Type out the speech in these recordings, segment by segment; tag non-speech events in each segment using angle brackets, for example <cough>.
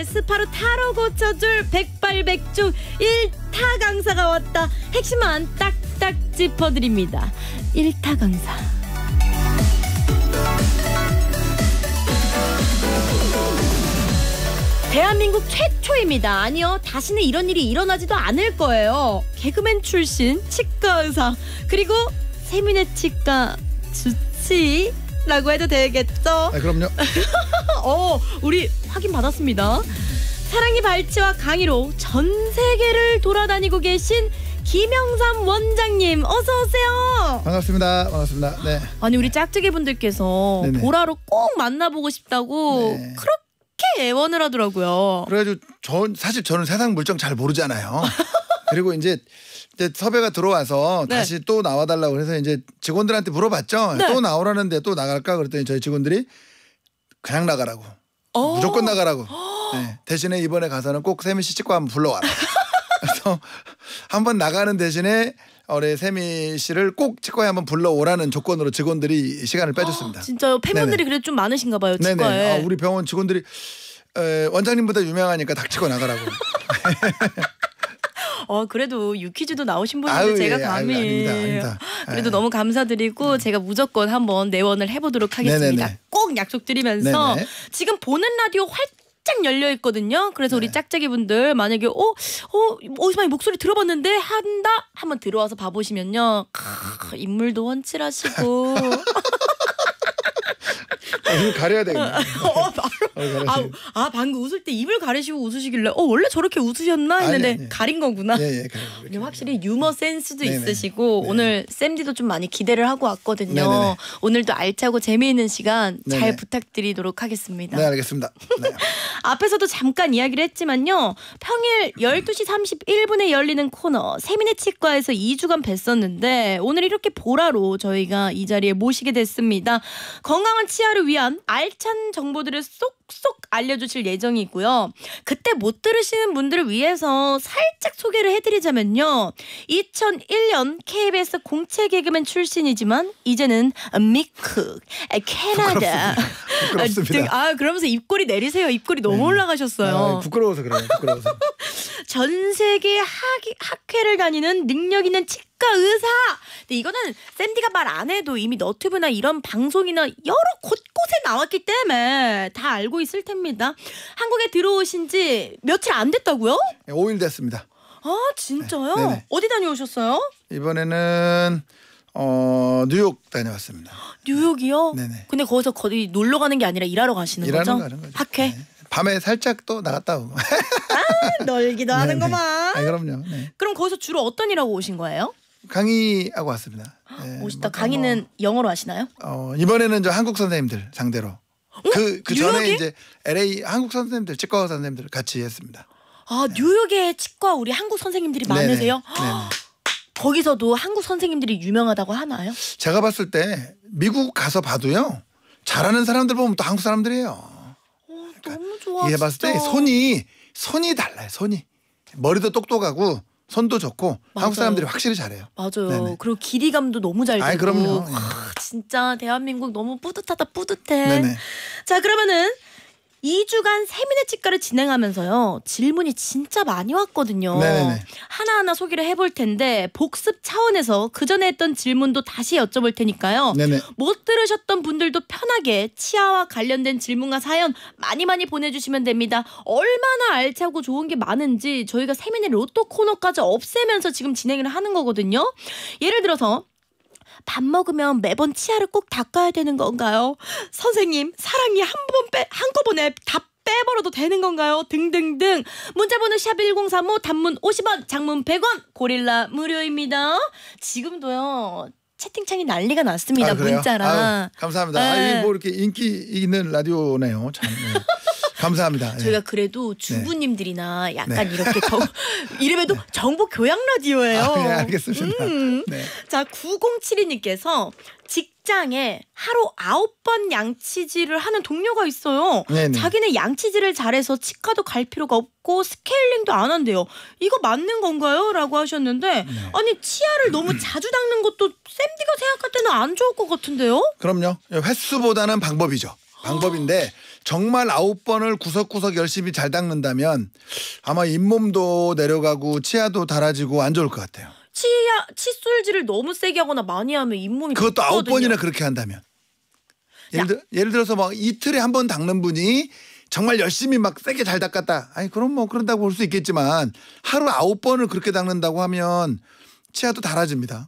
오늘 스파로타로 고쳐줄 백발백중 1타 강사가 왔다. 핵심만 딱딱 짚어드립니다. 1타 강사. 대한민국 최초입니다. 아니요, 다시는 이런 일이 일어나지도 않을 거예요. 개그맨 출신 치과 의사 그리고 세미네 치과 주치라고 해도 되겠죠? 아, 그럼요. <laughs> 어, 우리 확인받았습니다. 사랑의 발치와 강의로 전 세계를 돌아다니고 계신 김영삼 원장님 어서 오세요. 반갑습니다. 반갑습니다. 네. 아니 우리 짝퉁이 분들께서 네네. 보라로 꼭 만나보고 싶다고 네. 그렇게 애원을 하더라고요. 그래가지고 전 사실 저는 세상 물정 잘 모르잖아요. <laughs> 그리고 이제, 이제 섭외가 들어와서 네. 다시 또 나와달라고 해서 이제 직원들한테 물어봤죠. 네. 또 나오라는데 또 나갈까 그랬더니 저희 직원들이 그냥 나가라고. 어. 무조건 나가라고. 네, 대신에 이번에 가서는 꼭 세미 씨 찍고 한번 불러와라. <laughs> 그래서 한번 나가는 대신에 우리 세미 씨를 꼭 치과에 한번 불러오라는 조건으로 직원들이 시간을 빼줬습니다. 아, 진짜요? 팬분들이 그래도 좀 많으신가 봐요. 치과에. 아, 우리 병원 직원들이 에, 원장님보다 유명하니까 닥치고 나가라고. <laughs> 어 그래도 유퀴즈도 나오신 분인데 아유, 제가 예, 예. 감히 아닙니다 아닙니다. 그래도 예. 너무 감사드리고 음. 제가 무조건 한번 내원을 해보도록 하겠습니다. 네네네. 꼭 약속드리면서 네네. 지금 보는 라디오 활. 짝 열려 있거든요. 그래서 네. 우리 짝짝이 분들 만약에 어, 어, 어디서 이 목소리 들어봤는데 한다 한번 들어와서 봐보시면요. 크, 인물도 헌칠하시고 <laughs> 아, 입 가려야 되겠네. 어, 어 바로. <laughs> 어, 아, 아, 아, 방금 웃을 때 입을 가리시고 웃으시길래 어 원래 저렇게 웃으셨나 했는데 아니, 아니. 가린 거구나. 예, 예, 네, 네, 가려, 확실히 유머 센스도 네네. 있으시고 네네. 오늘 샘디도좀 많이 기대를 하고 왔거든요. 네네 네, 네. 오늘도 알차고 재미있는 시간 네네. 잘 네. 부탁드리도록 하겠습니다. 네, 알겠습니다. 네. <laughs> 앞에서도 잠깐 이야기를 했지만요. 평일 12시 31분에 열리는 코너 세미네 치과에서 2주간 뵀었는데 오늘 이렇게 보라로 저희가 이 자리에 모시게 됐습니다. 건강한 치아를 청취자를 위한 알찬 정보들을 쏙쏙 알려주실 예정이고요. 그때 못 들으시는 분들을 위해서 살짝 소개를 해드리자면요. 2001년 KBS 공채 개그맨 출신이지만 이제는 미국, 캐나다 부끄럽습니다. 아, 등, 아 그러면서 입꼬리 내리세요. 입꼬리 너무 네. 올라가셨어요. 아, 부끄러워서 그래요. 부끄러워서. <laughs> 전 세계 학, 학회를 다니는 능력 있는 치 치과 의사. 근데 이거는 샌디가 말 안 해도 이미 너튜브나 이런 방송이나 여러 곳곳에 나왔기 때문에 다 알고 있을 텐입니다. 한국에 들어오신 지 며칠 안 됐다고요? 네, 5일 됐습니다. 아 진짜요? 네, 네, 어디 다녀오셨어요? 이번에는 어 뉴욕 다녀왔습니다. 뉴욕이요? 네네. 네, 네. 근데 거기서 거의 놀러 가는 게 아니라 일하러 가시는 거죠? 학회. 네. 밤에 살짝 또 나갔다 오고. 아, 놀기도 <laughs> 하는구만. 아, 그럼요. 네. 그럼 거기서 주로 어떤 일하고 오신 거예요? 강의하고 왔습니다. 네, 예, 오시다 어, 뭐, 강의는 뭐, 영어로 하시나요? 어, 이번에는 저 한국 선생님들 상대로 그그 어? 그 전에 이제 LA 한국 선생님들 치과 선생님들 같이 했습니다. 아 뉴욕에 치과 우리 한국 선생님들이 많으세요? 네네. 거기서도 한국 선생님들이 유명하다고 하나요? 제가 봤을 때 미국 가서 봐도요 잘하는 사람들 보면 또 한국 사람들이에요. 오, 어, 그러니까 너무 좋아. 이해 봤을 때 손이 손이 달라요. 손이 머리도 똑똑하고 선도 좋고 맞아요. 한국 사람들이 확실히 잘해요. 맞아요. 네네. 그리고 길이감도 너무 잘 되고. 아, 그럼요. 아, 진짜 대한민국 너무 뿌듯하다 뿌듯해. 네네. 자 그러면은 2주간 세민의 치과를 진행하면서요. 질문이 진짜 많이 왔거든요. 네네네. 하나하나 소개를 해볼 텐데 복습 차원에서 그전에 했던 질문도 다시 여쭤볼 테니까요. 네네. 못 들으셨던 분들도 편하게 치아와 관련된 질문과 사연 많이 많이 보내주시면 됩니다. 얼마나 알차고 좋은 게 많은지 저희가 세민의 로또 코너까지 없애면서 지금 진행을 하는 거거든요. 예를 들어서 밥 먹으면 매번 치아를 꼭 닦아야 되는 건가요? 선생님, 사랑이한번 빼, 한꺼번에 다 빼버려도 되는 건가요? 등등등. 문자번호 샵1035 단문 50원, 장문 100원, 고릴라 무료입니다. 지금도요. 채팅창이 난리가 났습니다. 아, 문자랑. 아유, 감사합니다. 네. 아, 뭐 이렇게 인기 있는 라디오네요. 참. 네. <laughs> 감사합니다. 저희가 네. 예. 그래도 주부님들이나 네. 약간 네. 이렇게 정, <laughs> 이름에도 네. 정보 교양 라디오예요. 아, 네, 알겠습니다. 음. 네. 자, 9072님께서 직장에 하루 아홉 번 양치질을 하는 동료가 있어요. 네네. 네. 자기는 양치질을 잘해서 치과도 갈 필요가 없고 스케일링도 안 한대요. 이거 맞는 건가요? 라고 하셨는데 네. 아니 치아를 너무 자주 닦는 것도 쌤디가 생각할 때는 안 좋을 것 같은데요? 그럼요. 횟수보다는 방법이죠. 방법인데 아. 정말 아홉 번을 구석구석 열심히 잘 닦는다면 아마 잇몸도 내려가고 치아도 닳아지고 안 좋을 것 같아요. 치아 칫솔질을 너무 세게 하거나 많이 하면 잇몸이 그것도 아홉 번이나 그렇게 한다면 예를, 들, 예를 들어서 막 이틀에 한 번 닦는 분이 정말 열심히 막 세게 잘 닦았다. 아니 그럼 뭐 그런다고 볼 수 있겠지만 하루 아홉 번을 그렇게 닦는다고 하면 치아도 닳아집니다.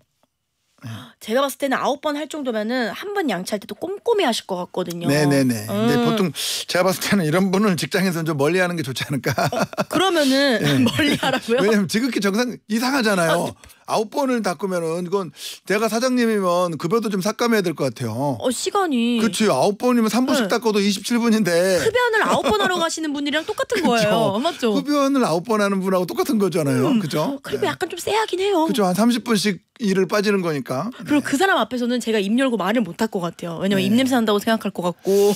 제가 봤을 때는 아홉 번 할 정도면은 한 번 양치할 때도 꼼꼼히 하실 것 같거든요. 네네네. 음. 근데 보통 제가 봤을 때는 이런 분을 직장에서 좀 멀리하는 게 좋지 않을까. 어, 그러면은 네. <laughs> 예. <laughs> 멀리하라고요? 왜냐면 지극히 정상 이상하잖아요. 아, 아홉 번을 닦으면은 이건 내가 사장님이면 급여도 좀 삭감해야 될 것 같아요. 어 시간이. 그치 아홉 번이면 3 분씩 네. 닦아도 27분인데. 흡연을 아홉 번 하러 가시는 분이랑 똑같은 <laughs> 거예요. 맞죠? 흡연을 아홉 번 하는 분하고 똑같은 거잖아요. 음. 그죠? 그리고 네. 약간 좀 쎄하긴 해요. 그죠 한 30분씩 일을 빠지는 거니까. 그리고 네. 그 사람 앞에서는 제가 입 열고 말을 못 할 것 같아요. 왜냐면 네. 입 냄새 난다고 생각할 것 같고. 네.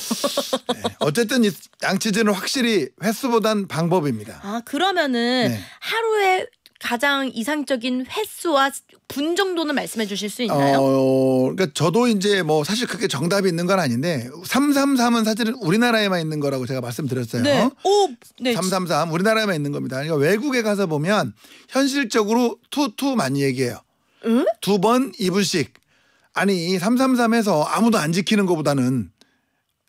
어쨌든 이 양치질은 확실히 횟수보단 방법입니다. 아 그러면은 네. 하루에 가장 이상적인 횟수와 분 정도는 말씀해 주실 수 있나요? 어, 그러니까 저도 이제 뭐 사실 그게 정답이 있는 건 아닌데 333은 사실은 우리나라에만 있는 거라고 제가 말씀드렸어요. 네. 오, 네. 333 우리나라에만 있는 겁니다. 그러니까 외국에 가서 보면 현실적으로 투투 많이 얘기해요. 응? 두번 2분씩. 아니 333에서 아무도 안 지키는 것보다는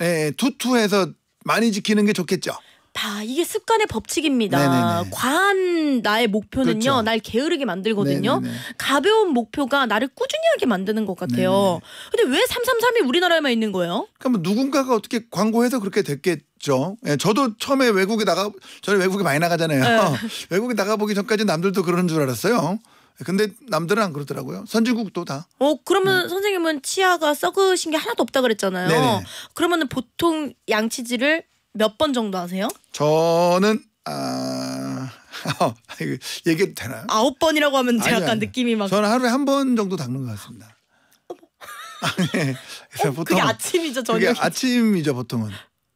예, 예, 투투해서 많이 지키는 게 좋겠죠. 다 이게 습관의 법칙입니다. 네네네. 과한 나의 목표는요, 그렇죠. 날 게으르게 만들거든요. 네네네. 가벼운 목표가 나를 꾸준히 하게 만드는 것 같아요. 네네. 근데 왜 333이 우리나라에만 있는 거예요? 그러니 누군가가 어떻게 광고해서 그렇게 됐겠죠. 예, 저도 처음에 외국에 나가, 저는 외국에 많이 나가잖아요. 네. <laughs> 외국에 나가보기 전까지 남들도 그러는 줄 알았어요. 근데 남들은 안 그러더라고요. 선진국도 다. 어 그러면 네. 선생님은 치아가 썩으신 게 하나도 없다 그랬잖아요. 네네. 그러면은 보통 양치질을 몇번 정도 하세요? 저는 아얘기도되나 <laughs> 어, 아홉 번이라고 하면 제가 아니, 약간 아니. 느낌이 막 저는 하루에 한 번 정도 닦는 것 같습니다. <laughs> 네. 그 어, 보통 그게 아침이죠 그게 아침이죠 보통은.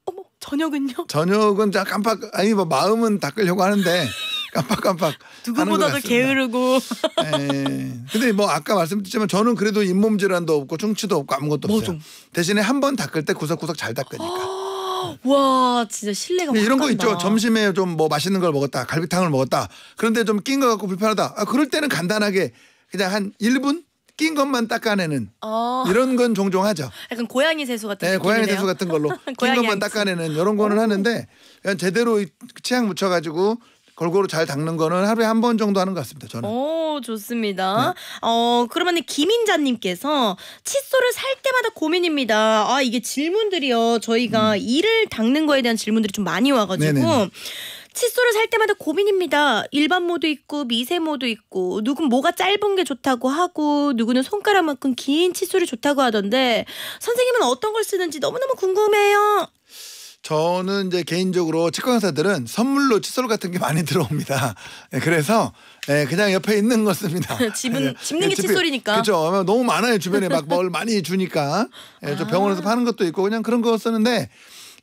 어머 저녁은요? 저녁은 자 깜빡 아니 뭐 마음은 닦으려고 하는데 <laughs> 깜빡깜빡 누구보다도 게으르고 예. 근데 뭐 아까 말씀드렸지만 저는 그래도 잇몸 질환도 없고 충치도 없고 아무것도 뭐 없어요. 좀. 대신에 한 번 닦을 때 구석구석 잘 닦으니까. 아. 와 진짜 신뢰가. 이런 거 있죠. 점심에 좀 뭐 맛있는 걸 먹었다, 갈비탕을 먹었다. 그런데 좀 낀 것 같고 불편하다. 아, 그럴 때는 간단하게 그냥 한 1분 낀 것만 닦아내는 어. 아. 이런 건 종종 하죠. 약간 고양이 세수 같은. 네, 고양이 세수 같은 걸로 <laughs> 낀 것만 양치. 닦아내는 이런 거는 하는데 그냥 제대로 치약 묻혀가지고 골고루 잘 닦는 거는 하루에 한 번 정도 하는 것 같습니다. 저는. 오 좋습니다. 네. 어 그러면 김인자님께서 칫솔을 살 때마다 고민입니다. 아 이게 질문들이요. 저희가 음. 이를 닦는 거에 대한 질문들이 좀 많이 와가지고. 네네네. 칫솔을 살 때마다 고민입니다. 일반 모도 있고 미세모도 있고 누군 뭐가 짧은 게 좋다고 하고 누구는 손가락만큼 긴 칫솔이 좋다고 하던데 선생님은 어떤 걸 쓰는지 너무너무 궁금해요. 저는 이제 개인적으로 치과 의사들은 선물로 칫솔 같은 게 많이 <laughs> 들어옵니다. 예, 그래서 예, 그냥 옆에 있는 것 씁니다. <laughs> 집은 예, 예, 집는 게 칫솔이니까. 그렇죠. 너무 많아요 주변에 막 뭘 많이 주니까. 예, 저 아. 병원에서 파는 것도 있고 그냥 그런 거 쓰는데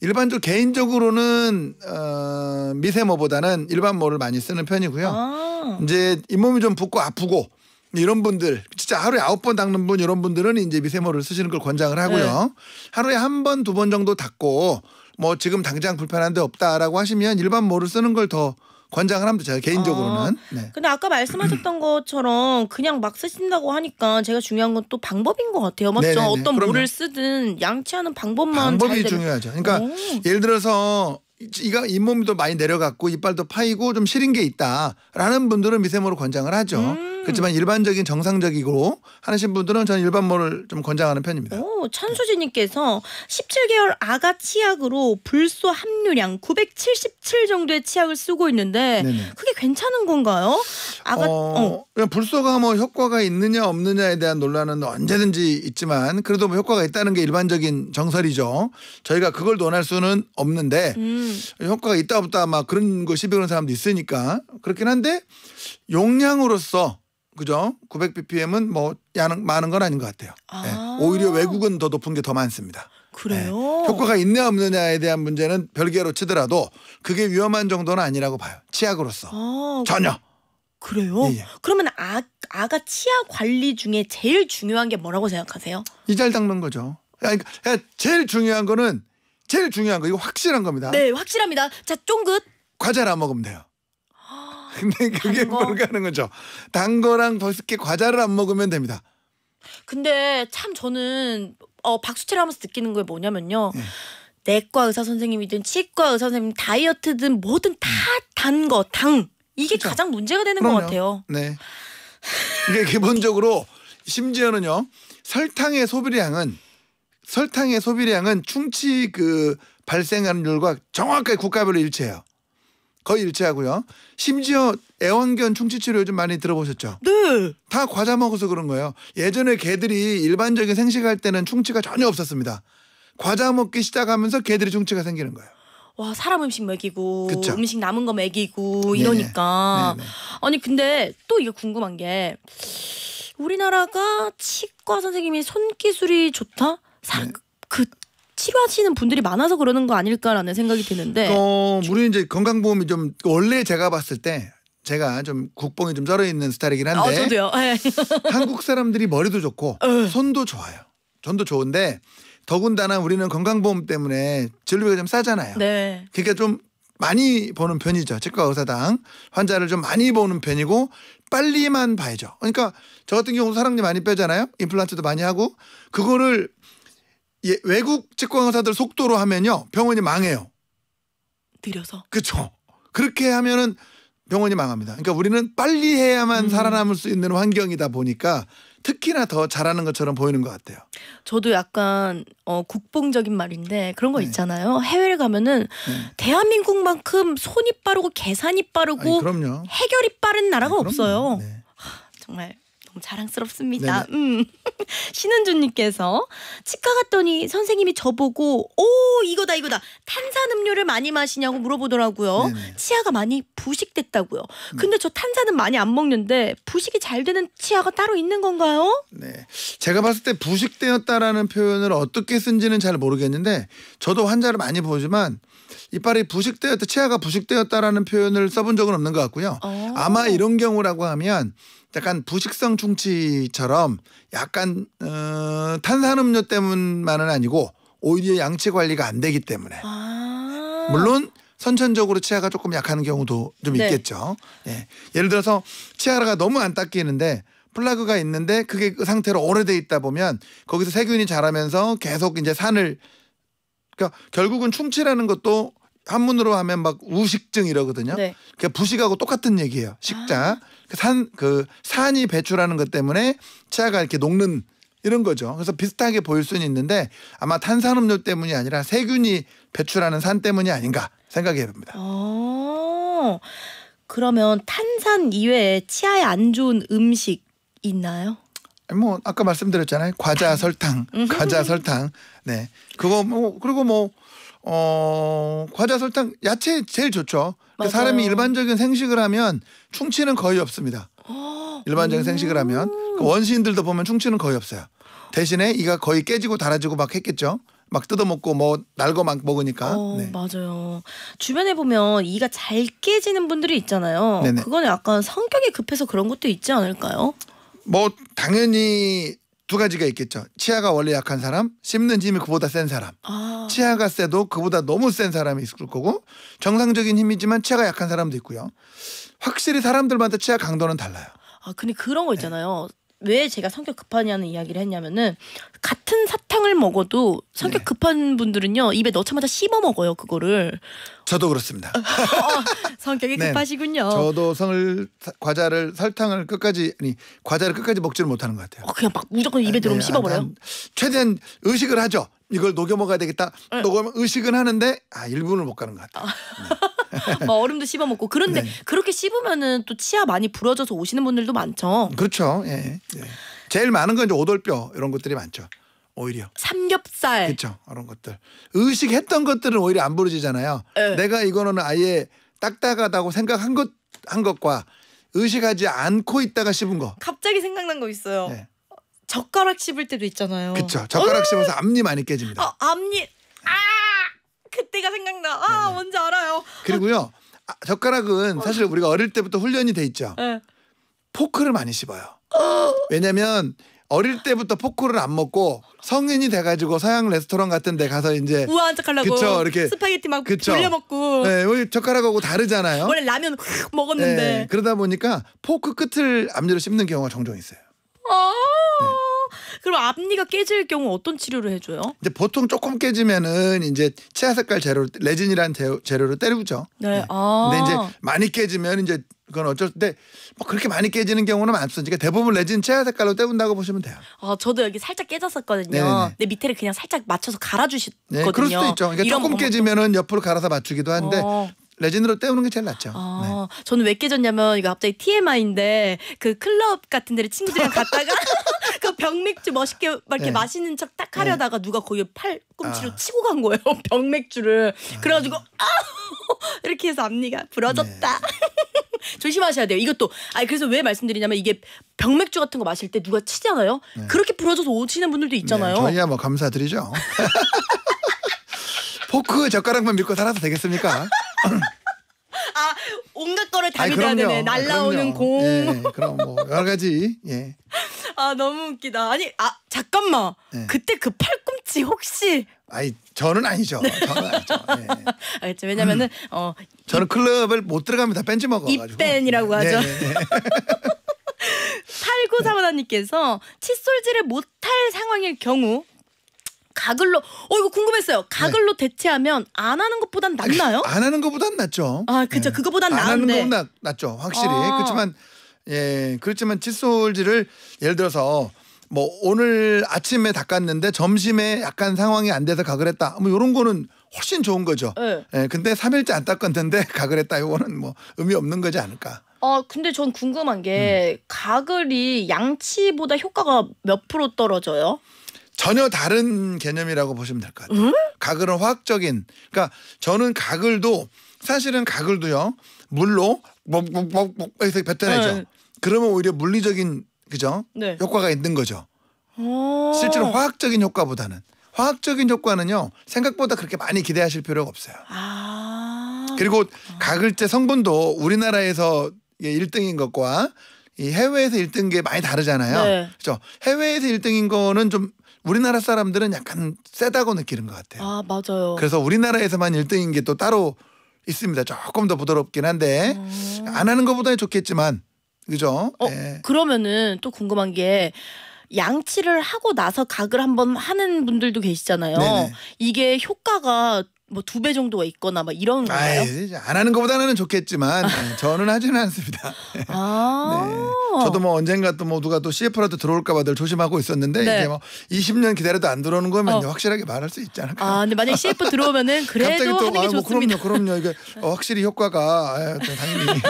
일반적으로 개인적으로는 어, 미세모보다는 일반 모를 많이 쓰는 편이고요. 아. 이제 잇몸이 좀 붓고 아프고 이런 분들 진짜 하루에 아홉 번 닦는 분 이런 분들은 이제 미세모를 쓰시는 걸 권장을 하고요. 네. 하루에 한 번, 두 번 정도 닦고 뭐 지금 당장 불편한데 없다라고 하시면 일반 모를 쓰는 걸 더 권장을 합니다. 제가 개인적으로는. 아, 네. 근데 아까 말씀하셨던 <clears throat> 것처럼 그냥 막 쓰신다고 하니까 제가 중요한 건 또 방법인 것 같아요. 맞죠? 네네네. 어떤 그럼요. 모를 쓰든 양치하는 방법만 방법이 중요하죠. 그러니까 오. 예를 들어서 이가 잇몸도 많이 내려갔고 이빨도 파이고 좀 시린 게 있다라는 분들은 미세모로 권장을 하죠. 음. 그렇지만 음. 일반적인 정상적이고 하시는 분들은 저는 일반모를 좀 권장하는 편입니다. 오, 천수진님께서 17개월 아가 치약으로 불소 함유량 977 정도의 치약을 쓰고 있는데 네네. 그게 괜찮은 건가요? 아가 어, 어. 불소가 뭐 효과가 있느냐 없느냐에 대한 논란은 언제든지 있지만 그래도 뭐 효과가 있다는 게 일반적인 정설이죠. 저희가 그걸 논할 수는 없는데 음. 효과가 있다 없다 막 그런 거 시비 그런 사람도 있으니까 그렇긴 한데 용량으로서 그죠? 900bpm은 뭐 야는 많은 건 아닌 것 같아요. 아 네. 오히려 외국은 더 높은 게 더 많습니다. 그래요? 네. 효과가 있냐 없느냐에 대한 문제는 별개로 치더라도 그게 위험한 정도는 아니라고 봐요. 치약으로서 아 전혀. 그래요? 예, 예. 그러면 아, 아가 치아 관리 중에 제일 중요한 게 뭐라고 생각하세요? 이잘 닦는 거죠. 아, 그러니까 제일 중요한 거는 제일 중요한 거 이거 확실한 겁니다. 네, 확실합니다. 자, 쫑긋. 과자를 안 먹으면 돼요. 근데 그게 단 불가는 거죠. 단 거랑 버스게 과자를 안 먹으면 됩니다. 근데 참 저는 어, 박수치 하면서 느끼는 게 뭐냐면요. 네. 내과 의사 선생님이든 치과 의사 선생님 다이어트든 뭐든 다 단 거, 당 이게 그쵸? 그렇죠. 가장 문제가 되는 그럼요. 것 같아요. 네. 이게 기본적으로 심지어는요 설탕의 소비량은 설탕의 소비량은 충치 그 발생하는 율과 정확하게 국가별로 일치해요. 거의 일치하고요. 심지어 애완견 충치치료 요즘 많이 들어보셨죠? 네. 다 과자 먹어서 그런 거예요. 예전에 개들이 일반적인 생식할 때는 충치가 전혀 없었습니다. 과자 먹기 시작하면서 개들이 충치가 생기는 거예요. 와 사람 음식 먹이고 그쵸? 음식 남은 거 먹이고 네, 이러니까 네네. 네, 네. 아니 근데 또 이게 궁금한 게 우리나라가 치과 선생님이 손기술이 좋다 사, 네. 그 치료하시는 분들이 많아서 그러는 거 아닐까라는 생각이 드는데. 어, 우리 이제 건강보험이 좀 원래 제가 봤을 때 제가 좀 국뽕이 좀 썰어 있는 스타일이긴 한데. 어, 저도요. 예. <laughs> 한국 사람들이 머리도 좋고 어. 손도 좋아요. 전도 좋은데 더군다나 우리는 건강보험 때문에 진료비가 좀 싸잖아요. 네. 그러니까 좀 많이 보는 편이죠. 치과 의사당 환자를 좀 많이 보는 편이고 빨리만 봐야죠. 그러니까 저 같은 경우 사랑니 많이 빼잖아요. 임플란트도 많이 하고 그거를 예, 외국 채권사들 속도로 하면요 병원이 망해요. 느려서. 그렇죠. 그렇게 하면은 병원이 망합니다. 그러니까 우리는 빨리 해야만 음. 살아남을 수 있는 환경이다 보니까 특히나 더 잘하는 것처럼 보이는 것 같아요. 저도 약간 어, 국뽕적인 말인데 그런 거 네. 있잖아요. 해외를 가면은 네. 대한민국만큼 손이 빠르고 계산이 빠르고 아니, 해결이 빠른 나라가 아니, 없어요. 네. 하, 정말 조금 자랑스럽습니다. 네네. 음. <laughs> 신은주님께서 치과 갔더니 선생님이 저보고 오 이거다 이거다 탄산 음료를 많이 마시냐고 물어보더라고요. 네네. 치아가 많이 부식됐다고요. 음. 근데 음. 저 탄산은 많이 안 먹는데 부식이 잘 되는 치아가 따로 있는 건가요? 네, 제가 봤을 때 부식되었다라는 표현을 어떻게 쓴지는 잘 모르겠는데 저도 환자를 많이 보지만 이빨이 부식되었다 치아가 부식되었다라는 표현을 써본 적은 없는 것 같고요. 오. 어. 아마 이런 경우라고 하면 약간 부식성 충치처럼 약간 어, 탄산음료 때문만은 아니고 오히려 양치 관리가 안 되기 때문에 아 물론 선천적으로 치아가 조금 약한 경우도 좀 네. 있겠죠. 예. 예를 들어서 치아가 너무 안 닦이는데 플라그가 있는데 그게 그 상태로 오래돼 있다 보면 거기서 세균이 자라면서 계속 이제 산을 그러니까 결국은 충치라는 것도 한문으로 하면 막 우식증 이러거든요. 네. 그 부식하고 똑같은 얘기예요. 식자. 아. 그 산, 그 산이 배출하는 것 때문에 치아가 이렇게 녹는 이런 거죠. 그래서 비슷하게 보일 수는 있는데 아마 탄산음료 때문이 아니라 세균이 배출하는 산 때문이 아닌가 생각해 봅니다. 어. 그러면 탄산 이외에 치아에 안 좋은 음식 있나요? 뭐 아까 말씀드렸잖아요. 과자, 설탕, 음. 과자, 설탕. 네, 그거 뭐 그리고 뭐 어, 과자 설탕 야채 제일 좋죠. 그 맞아요. 사람이 일반적인 생식을 하면 충치는 거의 없습니다. 어. 일반적인 생식을 하면 그 원시인들도 보면 충치는 거의 없어요. 대신에 이가 거의 깨지고 닳아지고 막 했겠죠. 막 뜯어먹고 뭐 날거 막 먹으니까. 어, 네. 맞아요. 주변에 보면 이가 잘 깨지는 분들이 있잖아요. 네네. 그거는 약간 성격이 급해서 그런 것도 있지 않을까요? 뭐 당연히 두 가지가 있겠죠. 치아가 원래 약한 사람, 씹는 힘이 그보다 센 사람. 아. 치아가 세도 그보다 너무 센 사람이 있을 거고 정상적인 힘이지만 치아가 약한 사람도 있고요. 확실히 사람들마다 치아 강도는 달라요. 아 근데 그런 거 있잖아요. 왜 제가 성격 급하냐는 이야기를 했냐면은 같은 사탕을 먹어도 성격 네. 급한 분들은요 입에 넣자마자 씹어 먹어요 그거를. 저도 그렇습니다. 어, 어, 어, 성격이 네. 급하시군요. 저도 성을 과자를 설탕을 끝까지 아니 과자를 끝까지 먹지를 못하는 것 같아요. 어, 그냥 막 무조건 입에 들어오면 네, 씹어버려요. 한, 최대한 의식을 하죠. 이걸 녹여 먹어야 되겠다. 네. 녹으면 의식은 하는데 아일부을못 가는 것 같아요. 아. 네. <laughs> 막 <laughs> 뭐 얼음도 씹어 먹고 그런데 네. 그렇게 씹으면은 또 치아 많이 부러져서 오시는 분들도 많죠. 그렇죠. 예. 예. 제일 많은 건 이제 오돌뼈 이런 것들이 많죠. 오히려 삼겹살 그렇죠 이런 것들 의식했던 것들은 오히려 안 부러지잖아요. 네. 내가 이거는 아예 딱딱하다고 생각한 것 한 것과 의식하지 않고 있다가 씹은 거. 갑자기 생각난 거 있어요. 네. 젓가락 씹을 때도 있잖아요. 그렇죠. 젓가락 어! 씹어서 앞니 많이 깨집니다. 아, 앞니 그때가 생각나. 아 뭔지 알아요. 그리고요 아, 아 젓가락은 어. 사실 우리가 어릴 때부터 훈련이 돼 있죠. 네. 포크를 많이 씹어요. <gasps> 왜냐면 어릴 때부터 포크를 안 먹고 성인이 돼가지고 서양 레스토랑 같은 데 가서 이제 우아한 척하려고 그쵸 이렇게 스파게티 막 그쵸. 돌려 먹고 네, 우리 젓가락하고 다르잖아요 원래 라면 훅 먹었는데 네, 그러다 보니까 포크 끝을 앞니로 씹는 경우가 종종 있어요 아 네. 그럼 앞니가 깨질 경우 어떤 치료를 해줘요? 이제 보통 조금 깨지면은 이제 치아 색깔 재료 레진이라는 재료로 때우죠. 네. 네. 아. 근데 이제 많이 깨지면 이제 그건 어쩔 때뭐 그렇게 많이 깨지는 경우는 많습니다. 그러니까 대부분 레진 체화 색깔로 때운다고 보시면 돼요. 아, 저도 여기 살짝 깨졌었거든요. 네, 네, 네. 근데 밑에를 그냥 살짝 맞춰서 갈아주시거든요. 네, 그럴 수도 있죠. 그러니까 조금 깨지면은 옆으로 갈아서 맞추기도 한데 어. 레진으로 때우는 게 제일 낫죠. 아, 네. 저는 왜 깨졌냐면 이거 갑자기 TMI인데 그 클럽 같은 데를 친구들이랑 갔다가 <laughs> 병맥주 멋있게 막 이렇게 네. 마시는 척 딱 하려다가 네. 누가 거기 팔꿈치로 아. 치고 간 거예요. <laughs> 병맥주를. 아. 그래가지고 아 <laughs> 이렇게 해서 앞니가 부러졌다. 네. <laughs> 조심하셔야 돼요. 이것도 아 그래서 왜 말씀드리냐면 이게 병맥주 같은 거 마실 때 누가 치잖아요. 네. 그렇게 부러져서 오시는 분들도 있잖아요. 저희야 뭐 감사드리죠. 포크 젓가락만 믿고 살아도 되겠습니까? 아 온갖 거를 다 아니, 믿어야 날라오는 공. 예, 예, 그럼 뭐 여러 가지. 예. 아 너무 웃기다. 아니 아 잠깐만. 예. 그때 그 팔꿈치 혹시? 아니 저는 아니죠. 저는 아니죠. 예. <laughs> 알겠죠. 왜냐면은 음. 어 저는 클럽을 못 들어갑니다. 뺀지 먹어가지고. 입밴이라고 예, 하죠. 예, 예. 8935님께서 <laughs> 칫솔질을 못할 상황일 경우 가글로 어 이거 궁금했어요. 네. 가글로 네. 대체하면 안 하는 것보단 낫나요? 안 하는 것보단 낫죠. 아 그죠. 네. 그거보단 낫나은 하는 것보 낫죠. 확실히. 아. 그렇지만 예 그렇지만 칫솔질을 예를 들어서 뭐 오늘 아침에 닦았는데 점심에 약간 상황이 안 돼서 가글 했다. 뭐 이런 거는 훨씬 좋은 거죠. 네. 예, 근데 삼일째안 닦았는데 <laughs> 가글 했다. 이거는 뭐 의미 없는 거지 않을까. 어 근데 전 궁금한 게 음. 가글이 양치보다 효과가 몇 프로 떨어져요? 전혀 다른 개념이라고 보시면 될 것 같아요. 음? 가글은 화학적인. 그러니까 저는 가글도 사실은 가글도요. 물로 먹먹먹먹 해서 뱉어내죠. 네. 그러면 오히려 물리적인 그죠? 네. 효과가 있는 거죠. 어. 실제로 화학적인 효과보다는 화학적인 효과는요 생각보다 그렇게 많이 기대하실 필요가 없어요. 아 그리고 아. 가글제 성분도 우리나라에서 1등인 것과 이 해외에서 1등인 게 많이 다르잖아요. 네. 그렇죠? 해외에서 1등인 거는 좀 우리나라 사람들은 약간 세다고 느끼는 것 같아요. 아 맞아요. 그래서 우리나라에서만 1등인 게 또 따로 있습니다. 조금 더 부드럽긴 한데 음. 안 하는 것보다 좋겠지만 그죠? 어, 예. 그러면은 또 궁금한 게 양치를 하고 나서 각을 한번 하는 분들도 계시잖아요. 네네. 이게 효과가 뭐두배 정도가 있거나 막 이런 건가요? 아이, 안 하는 것보다는 좋겠지만 아. 예, 저는 하지는 않습니다. 아 <laughs> 네. 저도 뭐 언젠가 또 뭐 누가 또 CF라도 들어올까봐 늘 조심하고 있었는데 네. 이게 뭐 20년 기다려도 안 들어오는 거면 어. 확실하게 말할 수 있지 않을까? 아, 근데 만약 CF 들어오면은 <laughs> 그래도 또, 하는 게 아, 뭐 좋습니다. 그럼요, 그럼요. 이게 <laughs> 어, 확실히 효과가 아유, 예, 당연히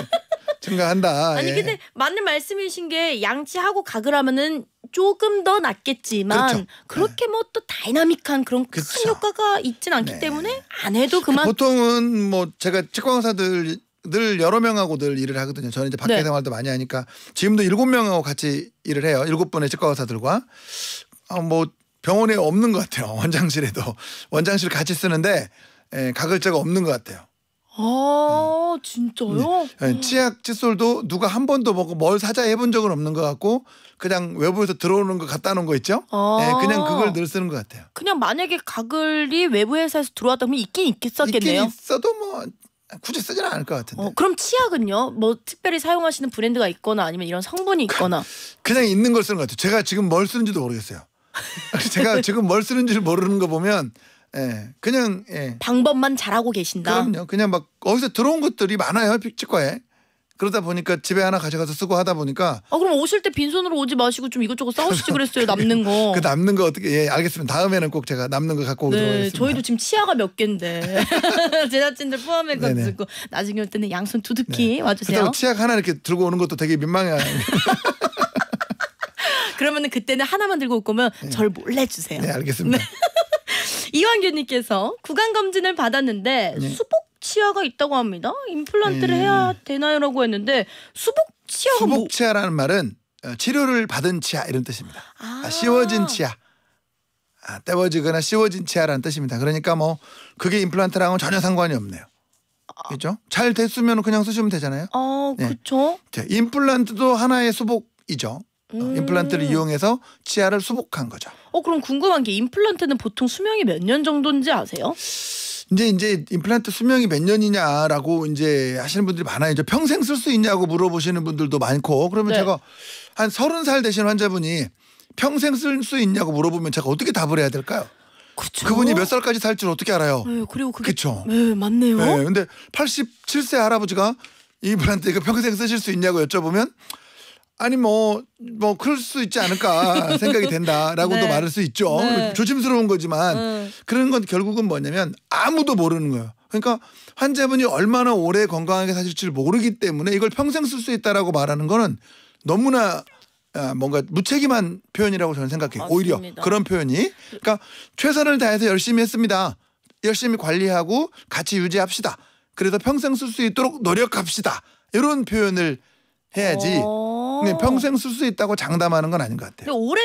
증가한다. 아니 예. 근데 맞는 말씀이신 게 양치하고 가그라면은 조금 더 낫겠지만 그렇죠. 그렇게 네. 뭐 뭐또 다이나믹한 그런 큰 그렇죠. 효과가 있진 않기 네. 때문에 안 해도 그만. 보통은 뭐 제가 치과의사들 늘 여러 명하고 늘 일을 하거든요. 저는 이제 밖에 네. 생활도 많이 하니까 지금도 일곱 명하고 같이 일을 해요. 일곱 분의 치과의사들과 아, 뭐 병원에 없는 것 같아요. <laughs> 원장실에도 원장실 같이 쓰는데 에, 예, 가글자가 없는 것 같아요. 아 네. 진짜요? 네. 예, 치약 칫솔도 누가 한 번도 먹고 뭘 사자 해본 적은 없는 것 같고 그냥 외부에서 들어오는 거 갖다 놓은 거 있죠? 아 네, 그냥 그걸 늘 쓰는 것 같아요. 그냥 만약에 가글이 외부 회사에서 들어왔다 면 있긴 있겠었겠네요. 있긴 있어도 뭐 굳이 쓰진 않을 것 같은데. 어, 그럼 치약은요? 뭐 특별히 사용하시는 브랜드가 있거나 아니면 이런 성분이 있거나. <laughs> 그냥 있는 걸 쓰는 것 같아요. 제가 지금 뭘 쓰는지도 모르겠어요. <laughs> <laughs> 제가 지금 뭘 쓰는지를 모르는 거 보면 예, 그냥 예. 방법만 잘하고 계신다. 그럼요. 그냥 막 어디서 들어온 것들이 많아요 피치과에. 그러다 보니까 집에 하나 가져가서 쓰고 하다 보니까 아 그럼 오실 때 빈손으로 오지 마시고 좀 이것저것 싸우시지 그랬어요 <laughs> 그 남는 거. 그 남는 거 어떻게 예 알겠습니다. 다음에는 꼭 제가 남는 거 갖고 오도록 네, 하겠습니다. 저희도 지금 치아가 몇갠데 <laughs> 제작진들 포함해가지고 나중에 올 때는 양손 두둑히 네. 와주세요. 치약 하나 이렇게 들고 오는 것도 되게 민망해. 요 <laughs> 그러면은 그때는 하나만 들고 올 거면 네. 절 몰래 주세요. 네 알겠습니다. 이완규님께서 구강 검진을 받았는데 네. 수복 치아가 있다고 합니다. 임플란트를 음. 해야 되나요라고 했는데 수복 치아 뭐 수복 치아라는 말은 어, 치료를 받은 치아 이런 뜻입니다. 아. 아, 씌워진 치아. 아, 떼워지거나 씌워진 치아라는 뜻입니다. 그러니까 뭐 그게 임플란트랑은 전혀 상관이 없네요. 그렇죠? 잘 됐으면 그냥 쓰시면 되잖아요. 아, 네. 그쵸? 자, 임플란트도 하나의 수복이죠. 어, 음. 임플란트를 이용해서 치아를 수복한 거죠. 어, 그럼 궁금한 게 임플란트는 보통 수명이 몇 년 정도인지 아세요? 이제 이제 임플란트 수명이 몇 년이냐라고 이제 하시는 분들이 많아요. 이제 평생 쓸 수 있냐고 물어보시는 분들도 많고 그러면 네. 제가 한 서른 살 되신 환자분이 평생 쓸 수 있냐고 물어보면 제가 어떻게 답을 해야 될까요? 그쵸? 그렇죠. 그분이 몇 살까지 살 줄 어떻게 알아요? 네, 그리고 그게 그쵸? 네, 맞네요. 네, 근데 87세 할아버지가 임플란트 이거 평생 쓰실 수 있냐고 여쭤보면 아니 뭐뭐 뭐 그럴 수 있지 않을까 <laughs> 생각이 된다라고도 네. 말할 수 있죠. 네. 조심스러운 거지만 네. 그런 건 결국은 뭐냐면 아무도 모르는 거예요. 그러니까 환자분이 얼마나 오래 건강하게 사실지를 모르기 때문에 이걸 평생 쓸 수 있다라고 말하는 거는 너무나 아, 뭔가 무책임한 표현이라고 저는 생각해요. 맞습니다. 오히려 그런 표현이 그러니까 최선을 다해서 열심히 했습니다. 열심히 관리하고 같이 유지합시다. 그래서 평생 쓸 수 있도록 노력합시다. 이런 표현을 해야지. 어... 네, 어. 평생 쓸 수 있다고 장담하는 건 아닌 것 같아요. 오래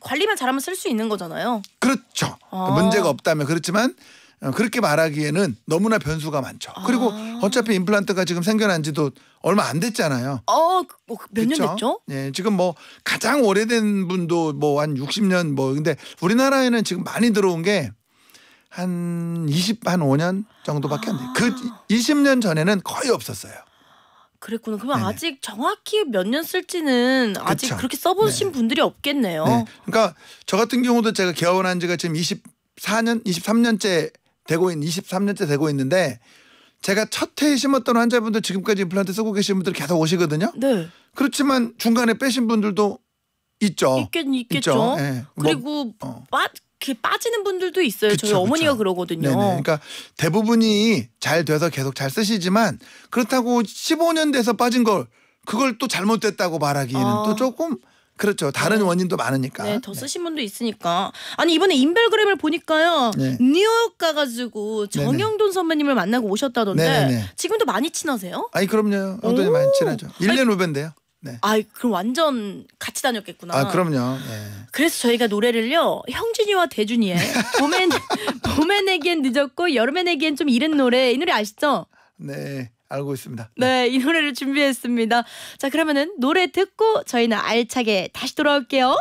관리만 잘하면 쓸 수 있는 거잖아요. 그렇죠. 아. 그러니까 문제가 없다면 그렇지만 어, 그렇게 말하기에는 너무나 변수가 많죠. 아. 그리고 어차피 임플란트가 지금 생겨난 지도 얼마 안 됐잖아요. 어, 그, 어 몇년 됐죠? 예, 지금 뭐 가장 오래된 분도 뭐 한 60년 뭐 근데 우리나라에는 지금 많이 들어온 게 한 20, 한 5년 정도밖에 그 아. 안돼그 20년 전에는 거의 없었어요. 그랬구나. 그러면 네네. 아직 정확히 몇 년 쓸지는 아직 그쵸. 그렇게 써보신 네. 분들이 없겠네요. 네. 그러니까 저 같은 경우도 제가 개원한 지가 지금 24년, 23년째 되고 있는 23년째 되고 있는데 제가 첫 해에 심었던 환자분들 지금까지 임플란트 쓰고 계신 분들 계속 오시거든요. 네. 그렇지만 중간에 빼신 분들도 있죠. 있겠, 있겠죠. 있죠. 네. 그리고 뭐, 어. 그 빠지는 분들도 있어요. 그쵸, 저희 어머니가 그러거든요 네네. 그러니까 대부분이 잘 돼서 계속 잘 쓰시지만 그렇다고 15년 돼서 빠진 걸 그걸 또 잘못됐다고 말하기는 아. 또 조금 그렇죠. 다른 네. 원인도 많으니까. 네, 더 네. 쓰신 분도 있으니까. 아니 이번에 인별그램을 보니까요. 네. 뉴욕 가가지고 정영돈 선배님을 만나고 오셨다던데 네네. 지금도 많이 친하세요? 아니 그럼요. 영돈이 많이 친하죠. 1년 아니, 후배인데요. 네. 아 그럼 완전 같이 다녔겠구나. 아 그럼요. 네. 그래서 저희가 노래를요 형준이와 대준이의 <laughs> 봄엔 봄에 엔겐 늦었고 여름에 엔겐좀 이른 노래 이 노래 아시죠? 네. 알고 있습니다. 네. 네, 이 노래를 준비했습니다. 자, 그러면은 노래 듣고 저희는 알차게 다시 돌아올게요.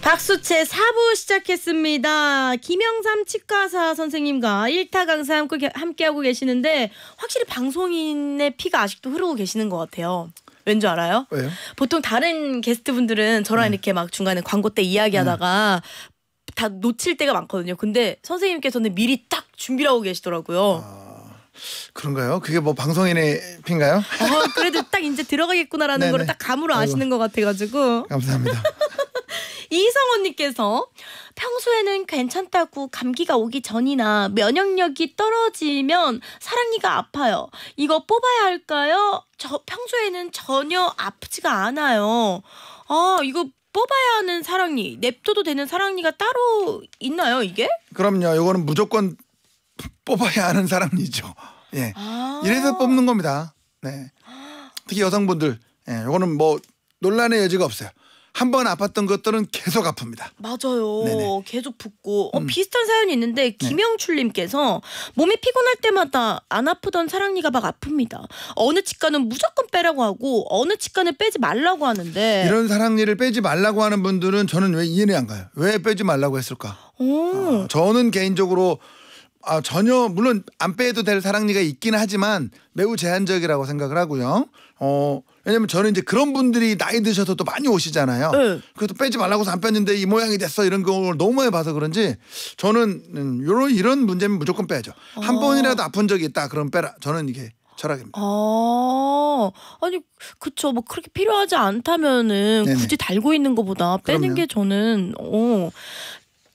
박수채 4부 시작했습니다. 김영삼 치과사 선생님과 1타 강사 함께, 함께하고 계시는데 확실히 방송인의 피가 아직도 흐르고 계시는 것 같아요. 왠줄 알아요? 왜요? 보통 다른 게스트분들은 저랑 네. 이렇게 막 중간에 광고 때 이야기하다가 네. 다 놓칠 때가 많거든요. 근데 선생님께서는 미리 딱준비 하고 계시더라고요. 아... 그런가요? 그게 뭐 방송인의 핀가요? 어, 그래도 딱 이제 들어가겠구나라는 걸 딱 <laughs> 감으로 아시는 아이고. 것 같아가지고. 감사합니다. <laughs> 이성원님께서 평소에는 괜찮다고 감기가 오기 전이나 면역력이 떨어지면 사랑니가 아파요. 이거 뽑아야 할까요? 저 평소에는 전혀 아프지가 않아요. 아, 이거 뽑아야 하는 사랑니, 냅둬도 되는 사랑니가 따로 있나요, 이게? 그럼요. 이거는 무조건 뽑아야 하는 사랑니죠. 예. 아 이래서 뽑는 겁니다. 네. 특히 여성분들, 예, 이거는 뭐 논란의 여지가 없어요. 한번 아팠던 것들은 계속 아픕니다. 맞아요. 네네. 계속 붓고 어, 음. 비슷한 사연이 있는데 네. 김영출님께서 몸이 피곤할 때마다 안 아프던 사랑니가 막 아픕니다. 어느 치과는 무조건 빼라고 하고 어느 치과는 빼지 말라고 하는데 이런 사랑니를 빼지 말라고 하는 분들은 저는 왜 이해를 안 가요. 왜 빼지 말라고 했을까? 어, 저는 개인적으로 아, 전혀 물론 안 빼도 될 사랑니가 있긴 하지만 매우 제한적이라고 생각을 하고요. 어 왜냐면 저는 이제 그런 분들이 나이 드셔서 또 많이 오시잖아요. 네. 그래도 빼지 말라고서 해안 뺐는데 이 모양이 됐어 이런 걸 너무 해봐서 그런지 저는 음, 요런 이런 문제면 무조건 빼죠 어. 한 아. 번이라도 아픈 적이 있다 그럼 빼라. 저는 이게 철학입니다. 어. 아니 그쵸 뭐 그렇게 필요하지 않다면은 네네. 굳이 달고 있는 것보다 빼는 그럼요. 게 저는 어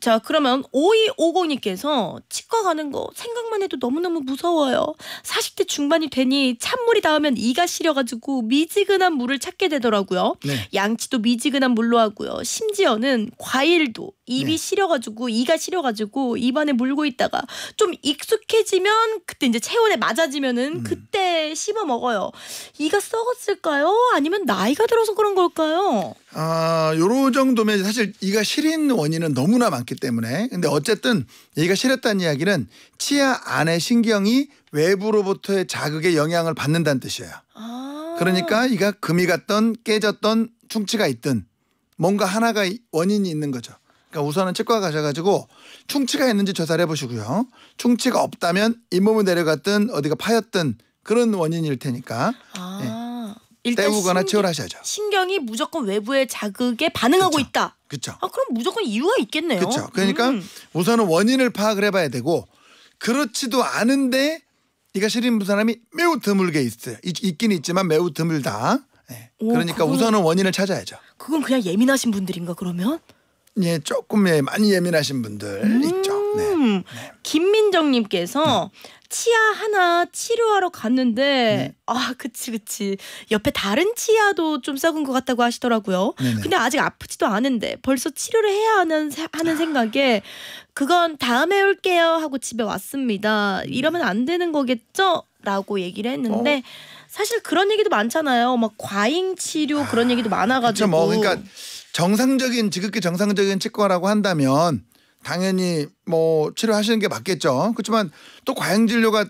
자, 그러면 5250님께서 치과 가는 거 생각만 해도 너무너무 무서워요. 40대 중반이 되니 찬물이 닿으면 이가 시려가지고 미지근한 물을 찾게 되더라고요. 네. 양치도 미지근한 물로 하고요. 심지어는 과일도 입이 네. 시려가지고 이가 시려가지고 입안에 물고 있다가 좀 익숙해지면 그때 이제 체온에 맞아지면은 음. 그때 씹어 먹어요. 이가 썩었을까요? 아니면 나이가 들어서 그런 걸까요? 아, 요런 정도면 사실 이가 시린 원인은 너무나 많겠 있기 때문에 근데 어쨌든 얘기가 싫었다는 이야기는 치아 안의 신경이 외부로부터의 자극에 영향을 받는다는 뜻이에요. 아 그러니까 이가 금이 갔던 깨졌던 충치가 있든 뭔가 하나가 원인이 있는 거죠. 그러니까 우선은 치과 가셔가지고 충치가 있는지 조사를 해보시고요. 충치가 없다면 잇몸이 내려갔든 어디가 파였든 그런 원인일 테니까 아, 예. 일단 떼우거나 치료를 하셔야죠. 신경이 무조건 외부의 자극에 반응하고 그렇죠. 있다. 그렇죠. 아 그럼 무조건 이유가 있겠네요. 그렇죠. 그러니까 음. 우선은 원인을 파악을 해봐야 되고 그렇지도 않은데 네가 시린 사람이 매우 드물게 있어요. 있, 긴 있지만 매우 드물다. 네. 오, 그러니까 그건, 우선은 원인을 찾아야죠. 그건 그냥 예민하신 분들인가 그러면? 예, 조금 예, 많이 예민하신 분들 음 있죠. 네. 네. 김민정님께서 네. 치아 하나 치료하러 갔는데 네. 아 그치 그치 옆에 다른 치아도 좀 썩은 것 같다고 하시더라고요. 네네. 근데 아직 아프지도 않은데 벌써 치료를 해야 하는 하는 생각에 그건 다음에 올게요 하고 집에 왔습니다. 음. 이러면 안 되는 거겠죠? 라고 얘기를 했는데 어. 사실 그런 얘기도 많잖아요. 막 과잉 치료 그런 아, 얘기도 뭐 많아가지고. 그렇뭐 그러니까 정상적인 지극히 정상적인 치과라고 한다면 당연히 뭐 치료하시는 게 맞겠죠. 그렇지만 또 과잉 진료가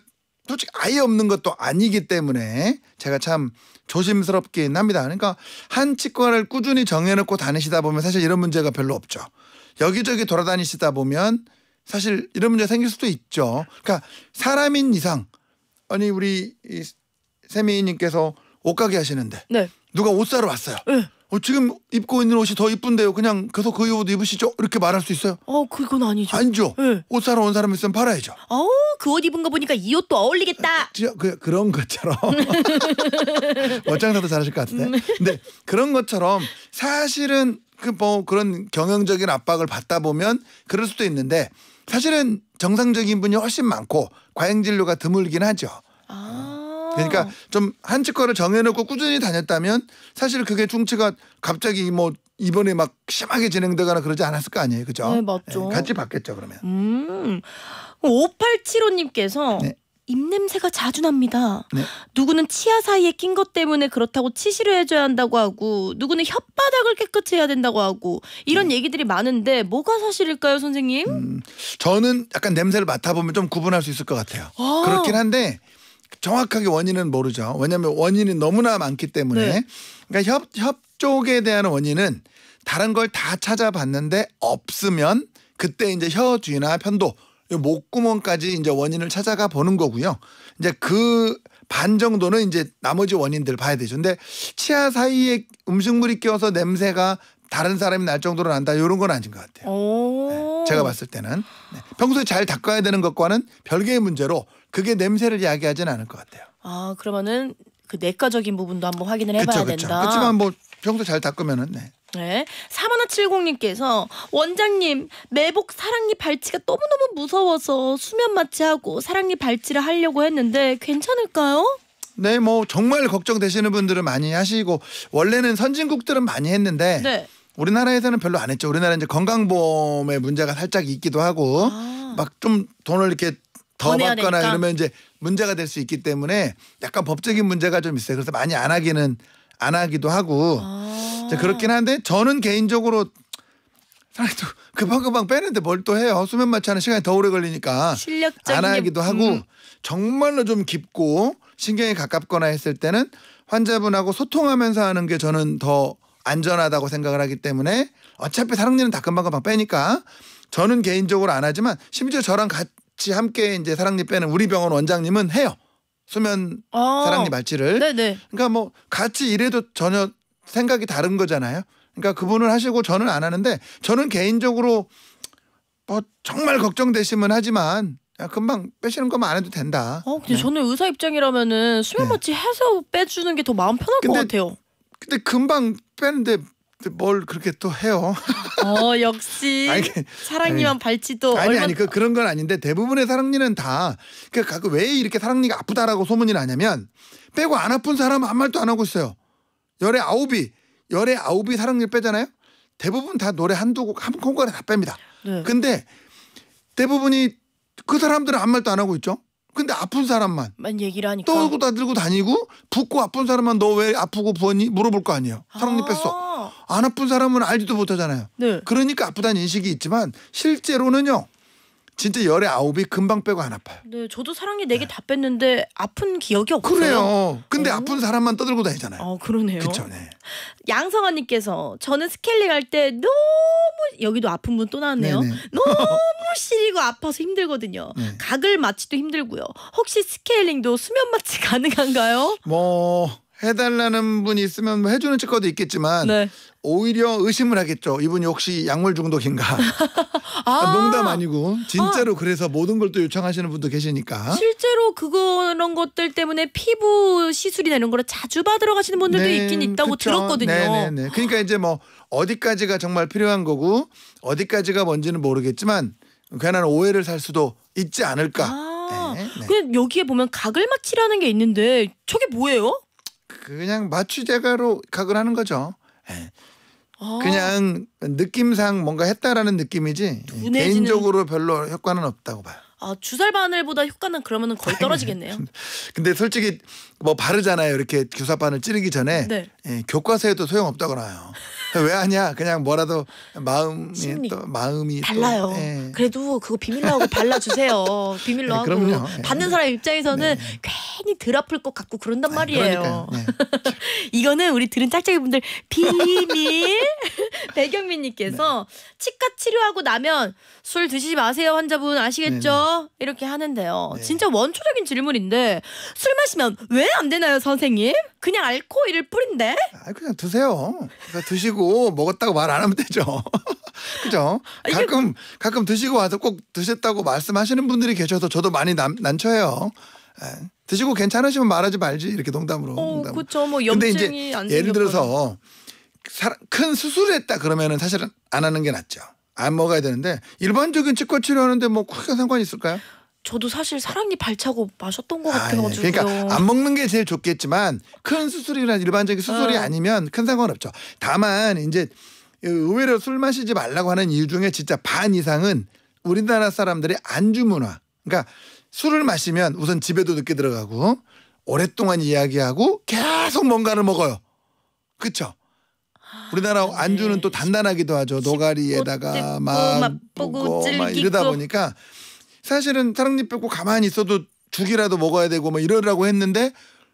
솔직히 아예 없는 것도 아니기 때문에 제가 참 조심스럽긴 합니다. 그러니까 한 치과를 꾸준히 정해놓고 다니시다 보면 사실 이런 문제가 별로 없죠. 여기저기 돌아다니시다 보면 사실 이런 문제 생길 수도 있죠. 그러니까 사람인 이상 아니 우리 세미님께서 옷가게 하시는데 네. 누가 옷 사러 왔어요. 네. 어, 지금 입고 있는 옷이 더 이쁜데요. 그냥 계속 그옷 입으시죠. 이렇게 말할 수 있어요? 어, 그건 아니죠. 아니죠. 네. 옷 사러 온 사람 있으면 팔아야죠. 어, 그옷 입은 거 보니까 이 옷도 어울리겠다. 저, 아, 그, 그런 것처럼 <laughs> 멋장사도 잘하실 것 같은데. 근데 그런 것처럼 사실은 그 뭐 그런 경영적인 압박을 받다 보면 그럴 수도 있는데 사실은 정상적인 분이 훨씬 많고 과잉 진료가 드물긴 하죠. 아. 그러니까 아. 좀 한치 거를 정해놓고 꾸준히 다녔다면 사실 그게 중체가 갑자기 뭐 이번에 막 심하게 진행되거나 그러지 않았을 거 아니에요, 그죠? 네, 맞죠. 예, 같이 봤겠죠 그러면. 음, 5875님께서 네. 입냄새가 자주 납니다. 네. 누구는 치아 사이에 낀 것 때문에 그렇다고 치실을 해줘야 한다고 하고 누구는 혓바닥을 깨끗이 해야 된다고 하고 이런 네. 얘기들이 많은데 뭐가 사실일까요 선생님? 음, 저는 약간 냄새를 맡아보면 좀 구분할 수 있을 것 같아요. 아. 그렇긴 한데 정확하게 원인은 모르죠. 왜냐하면 원인이 너무나 많기 때문에. 네. 그러니까 협, 협쪽에 대한 원인은 다른 걸 다 찾아봤는데 없으면 그때 이제 혀주나 편도 목구멍까지 이제 원인을 찾아가 보는 거고요. 이제 그 반 정도는 이제 나머지 원인들 봐야 되죠. 근데 치아 사이에 음식물이 끼어서 냄새가 다른 사람이 날 정도로 난다 이런 건 아닌 것 같아요. 네, 제가 봤을 때는 네, 평소에 잘 닦아야 되는 것과는 별개의 문제로 그게 냄새를 야기하지는 않을 것 같아요. 아 그러면은 그 내과적인 부분도 한번 확인을 해봐야 그쵸, 그쵸. 된다. 그렇지만 뭐 평소 잘 닦으면은 네. 네. 4170님께서 원장님 매복 사랑니 발치가 너무너무 무서워서 수면 마취하고 사랑니 발치를 하려고 했는데 괜찮을까요? 네, 뭐 정말 걱정되시는 분들은 많이 하시고 원래는 선진국들은 많이 했는데 네. 우리나라에서는 별로 안 했죠. 우리나라 이제 건강보험의 문제가 살짝 있기도 하고 아. 막좀 돈을 이렇게 더 받거나 되니까. 이러면 이제 문제가 될 수 있기 때문에 약간 법적인 문제가 좀 있어요. 그래서 많이 안 하기는 안 하기도 하고 아. 그렇긴 한데 저는 개인적으로 사람도 금방금방 빼는데 뭘 또 해요. 수면 마취하는 시간이 더 오래 걸리니까 안 하기도 하고 음. 정말로 좀 깊고 신경이 가깝거나 했을 때는 환자분하고 소통하면서 하는 게 저는 더 안전하다고 생각을 하기 때문에 어차피 사랑니는 다 금방금방 빼니까 저는 개인적으로 안 하지만 심지어 저랑 같이 함께 이제 사랑니 빼는 우리 병원 원장님은 해요. 수면 아 사랑니 발치를. 네네. 그러니까 뭐 같이 일해도 전혀 생각이 다른 거잖아요. 그러니까 그분을 하시고 저는 안 하는데 저는 개인적으로 뭐 정말 걱정되시면 하지만 금방 빼시는 거만안 해도 된다. 어, 근데 네. 저는 의사 입장이라면은 수면 네. 마취 해서 빼주는 게 더 마음 편할 것 같아요. 근데 금방 빼는데 뭘 그렇게 또 해요. 어 역시 <laughs> 아니, 사랑니만 발치도 아니 얼마... 아니 그 그런 건 아닌데 대부분의 사랑니는 다 그러니까 왜 이렇게 사랑니가 아프다라고 소문이 나냐면 빼고 안 아픈 사람은 한 말도 안 하고 있어요. 열에 아홉이 열에 아홉이 사랑니 를 빼잖아요. 대부분 다 노래 한두 곡 한 공간에 다 뺍니다. 네. 근데 대부분이 그 사람들은 아무 말도 안 하고 있죠. 근데 아픈 사람만 만 얘기를 하니까 떠고 다 들고 다니고 붓고 아픈 사람만 너 왜 아프고 부었니 물어볼 거 아니에요. 아. 사랑니 뺐어. 안 아픈 사람은 알지도 못하잖아요. 네. 그러니까 아프다는 인식이 있지만 실제로는요. 진짜 열의 아홉이 금방 빼고 안 아파요. 네, 저도 사랑니 네개 네. 다 뺐는데 아픈 기억이 없어요. 그래요. 근데 어. 아픈 사람만 떠들고 다니잖아요. 아, 그러네요. 그쵸, 네. 양성아님께서 저는 스켈링 할 때 너무 여기도 아픈 분 또 나왔네요. 네네. <laughs> 너무 시리고 아파서 힘들거든요. 네. 각을 마취도 힘들고요. 혹시 스케일링도 수면 마취 <laughs> 가능한가요? 뭐 해달라는 분이 있으면 뭐 해주는 치과도 있겠지만 네. 오히려 의심을 하겠죠. 이분이 혹시 약물 중독인가? <laughs> 아 농담 아니고 진짜로 아 그래서 모든 걸 또 요청하시는 분도 계시니까. 실제로 그런 것들 때문에 피부 시술이나 이런 거 자주 받으러 가시는 분들도 네, 있긴 있다고 그쵸? 들었거든요. 네네네. 네, 네. 그러니까 이제 뭐 어디까지가 정말 필요한 거고 어디까지가 뭔지는 모르겠지만 괜한 오해를 살 수도 있지 않을까. 아 네, 네. 근데 여기에 보면 각을 막치라는게 있는데 저게 뭐예요? 그냥 마취제가로 각을 하는 거죠. 예. 아. 그냥 느낌상 뭔가 했다라는 느낌이지 둔해지는- 개인적으로 별로 효과는 없다고 봐요. 아 주살 바늘보다 효과는 그러면 거의 떨어지겠네요. 근데 솔직히 뭐 바르잖아요. 이렇게 규사바늘 찌르기 전에 네. 예, 교과서에도 소용없다고 나요. 왜 하냐? 그냥 뭐라도 마음이 심리. 또 마음이 달라요. 또, 예. 그래도 그거 비밀로 하고 발라주세요. <laughs> 비밀로 네, 하고 받는 예. 사람 입장에서는 네. 괜히 덜 아플 것 같고 그런단 아, 말이에요. 네. <laughs> 이거는 우리 들은 짤짝이 분들 비밀 <laughs> 배경민님께서 치과 치료하고 나면 술 드시지 마세요 환자분 아시겠죠? 이렇게 하는데요. 진짜 원초적인 질문인데 술 마시면 왜 안 되나요 선생님? 그냥 알코올을 뿌린데? 아 그냥 드세요. 그러 그러니까 드시고. 드시고 먹었다고 말 안 하면 되죠. <laughs> 그죠? 아, 가끔 가끔 드시고 와서 꼭 드셨다고 말씀하시는 분들이 계셔서 저도 많이 남, 난처해요. 에. 예. 드시고 괜찮으시면 말하지 말지 이렇게 농담으로. 어, 농담으로. 그렇뭐 염증이 안 예를 들어서 사람, 큰 수술했다 그러면은 사실은 안 하는 게 낫죠. 안 먹어야 되는데 일반적인 치과 치료하는데 뭐 크게 상관이 있을까요? 저도 사실 사랑니 발차고 마셨던 것 아, 같아가지고. 예. 그러니까 안 먹는 게 제일 좋겠지만 큰 수술이나 일반적인 수술이 네. 아니면 큰 상관 없죠. 다만 이제 의외로 술 마시지 말라고 하는 이유 중에 진짜 반 이상은 우리나라 사람들의 안주 문화. 그러니까 술을 마시면 우선 집에도 늦게 들어가고 오랫동안 이야기하고 계속 뭔가를 먹어요. 그쵸? 우리나라 아, 네. 안주는 네. 또 단단하기도 하죠. 노가리에다가 막, 막고막 이러다 보니까 사실은 사랑니 뺏고 가만히 있어도 죽이라도 먹어야 되고 뭐 이러라고 했는데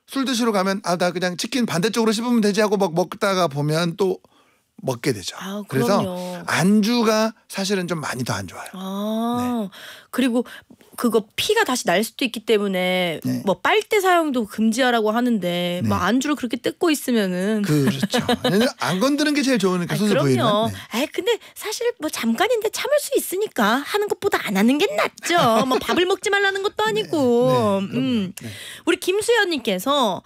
술 드시러 가면 아 나 그냥 치킨 반대쪽으로 씹으면 되지 하고 막 먹다가 보면 또 먹게 되죠. 아, 그래서 안주가 사실은 좀 많이 더 안 좋아요. 아, 네. 그리고 그거 피가 다시 날 수도 있기 때문에 네. 뭐 빨대 사용도 금지하라고 하는데 네. 막 뭐 안주를 그렇게 뜯고 있으면은 그렇죠. <laughs> 안 건드는 게 제일 좋은니까 소스 아, 그럼요. 네. 아 근데 사실 뭐 잠깐인데 참을 수 있으니까 하는 것보다 안 하는 게 낫죠. 뭐 밥을 먹지 말라는 것도 아니고. <laughs> 네, 네, 음. 네. 우리 김수연님께서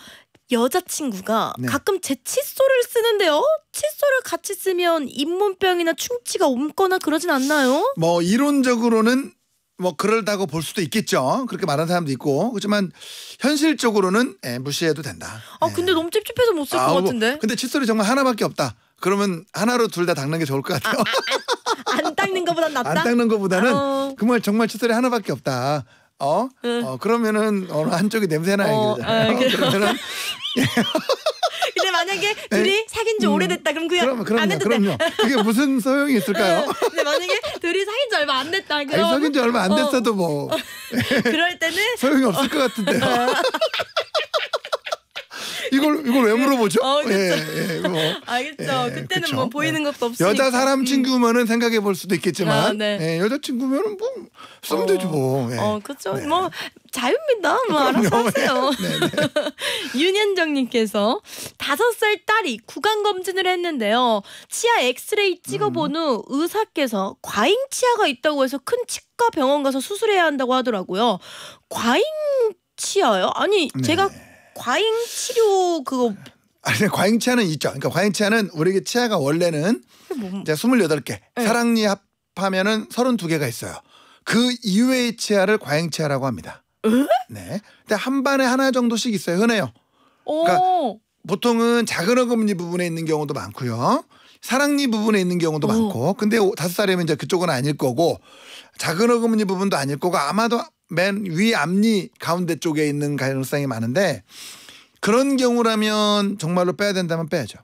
여자친구가 네. 가끔 제 칫솔을 쓰는데요. 칫솔을 같이 쓰면 잇몸병이나 충치가 옮거나 그러진 않나요? 뭐 이론적으로는 뭐 그럴다고 볼 수도 있겠죠. 그렇게 말하는 사람도 있고 그렇지만 현실적으로는 예, 무시해도 된다. 아 예. 근데 너무 찝찝해서 못 쓸것 아, 뭐 같은데. 근데 칫솔이 정말 하나밖에 없다. 그러면 하나로 둘 다 닦는 게 좋을 것 같아요. 아, 아, 아 안 닦는 것보단 <laughs> 낫다. 안 닦는 것보다는 어... 말 정말 칫솔이 하나밖에 없다. 어? 응. 어 그러면은 어느 한쪽이 냄새나 어, 얘기잖아요. 어, <laughs> 근데 만약에 네. 둘이 에 사귄 지 음, 오래됐다 그럼 그냥 그럼, 그럼요, 안 해도 그럼요. 돼. 그게 무슨 소용이 있을까요? 근데 <laughs> 네, 만약에 둘이 사귄 지 얼마 안 됐다 그럼 아니, 사귄 지 얼마 안 어. 됐어도 뭐 <laughs> 그럴 때는 소용이 없을 어. 것 같은데요. 어. 이걸 이걸 왜 네. 물어보죠? 어, 그렇죠. 예, 예, 뭐, <laughs> 알겠죠. 예, 그때는 그렇뭐 보이는 네. 것도 없으니까 여자 사람 음. 친구면은 음. 생각해 볼 수도 있겠지만 아, 네. 예, 여자 친구면은 뭐 쓰면 어, 되지 뭐. 예. 어, 그렇죠. 네. 뭐 자유입니다. 뭐 알아서 네, 하세요. <laughs> 윤현정님께서 다섯 살 딸이 구강 검진을 했는데요. 치아 엑스레이 찍어본 음. 후 의사께서 과잉 치아가 있다고 해서 큰 치과 병원 가서 수술해야 한다고 하더라고요. 과잉 치아요? 아니 네. 제가 과잉 치료 그거 아니 과잉 치아는 있죠. 그러니까 과잉 치아는 우리 치아가 원래는 뭐... 이제 28개 사랑니 합하면은 32개가 있어요. 그 이외의 치아를 과잉 치아라고 합니다. 에? 네. 근데 한 반에 하나 정도씩 있어요. 흔해요. 그러니까 보통은 작은 어금니 부분에 있는 경우도 많고요. 사랑니 부분에 있는 경우도 오. 많고 근데 다섯 살이면 이제 그쪽은 아닐 거고 작은 어금니 부분도 아닐 거고 아마도 맨위 앞니 가운데 쪽에 있는 가능성이 많은데 그런 경우라면 정말로 빼야 된다면 빼야죠.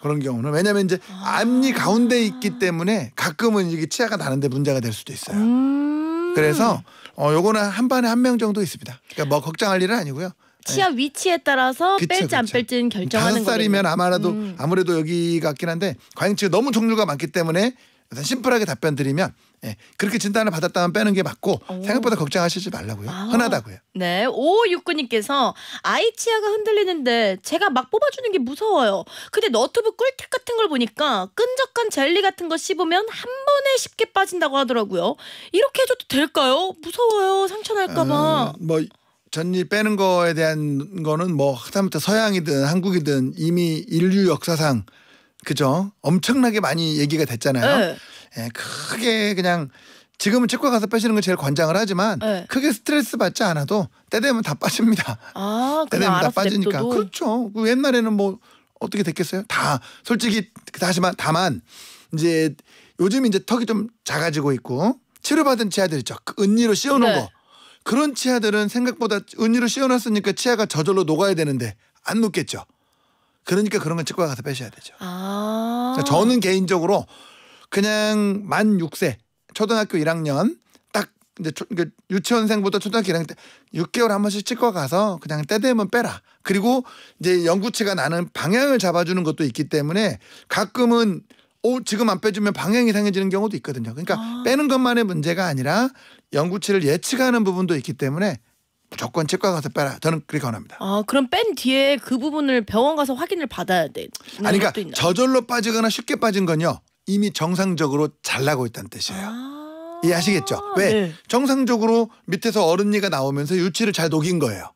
그런 경우는 왜냐면 이제 아. 앞니 가운데 있기 때문에 가끔은 이게 치아가 나는데 문제가 될 수도 있어요. 음 그래서 어 요거는 한 반에 한 명 정도 있습니다. 그러니까 뭐 걱정할 일은 아니고요. 치아 네. 위치에 따라서 그쵸, 뺄지 그쵸. 안 뺄지는 결정하는 거예요. 다섯 살이면 아마라도 음. 아무래도 여기 같긴 한데 과잉치가 너무 종류가 많기 때문에 일단 심플하게 답변 드리면 예, 그렇게 진단을 받았다면 빼는 게 맞고 오. 생각보다 걱정하시지 말라고요. 아. 흔하다고요. 네, 오육구님께서 아이 치아가 흔들리는데 제가 막 뽑아주는 게 무서워요. 근데 너튜브 꿀팁 같은 걸 보니까 끈적한 젤리 같은 거 씹으면 한 번에 쉽게 빠진다고 하더라고요. 이렇게 해줘도 될까요? 무서워요. 상처 날까봐. 음, 뭐 전이 빼는 거에 대한 거는 뭐 하다못해 서양이든 한국이든 이미 인류 역사상 그죠? 엄청나게 많이 얘기가 됐잖아요. 네. 예, 크게 그냥 지금은 치과 가서 빼시는 걸 제일 권장을 하지만 네. 크게 스트레스 받지 않아도 때 되면 다 빠집니다. 아, 때 되면 다 빠지니까 냅둬도. 그렇죠. 그 옛날에는 뭐 어떻게 됐겠어요? 다 솔직히 다시만 다만 이제 요즘 이제 턱이 좀 작아지고 있고 치료받은 치아들 있죠. 그 은니로 씌워놓은 네. 거 그런 치아들은 생각보다 은니로 씌워놨으니까 치아가 저절로 녹아야 되는데 안 녹겠죠. 그러니까 그런 건 치과 가서 빼셔야 되죠. 아 그러니까 저는 개인적으로 그냥 만 6세 초등학교 1학년 딱 이제 초, 그러니까 유치원생부터 초등학교 1학년 때 6개월 한 번씩 치과 가서 그냥 때 되면 빼라. 그리고 이제 연구체가 나는 방향을 잡아주는 것도 있기 때문에 가끔은 오 지금 안 빼주면 방향 이상해지는 경우도 있거든요. 그러니까 아. 빼는 것만의 문제가 아니라 연구치를 예측하는 부분도 있기 때문에 무조건 치과 가서 빼라. 저는 그렇게 권합니다. 아 그럼 뺀 뒤에 그 부분을 병원 가서 확인을 받아야 돼. 아니 그러니까 저절로 빠지거나 쉽게 빠진 건요 이미 정상적으로 잘 나고 있다는 뜻이에요. 아 이해하시겠죠? 왜 네. 정상적으로 밑에서 어른니가 나오면서 유치를 잘 녹인 거예요.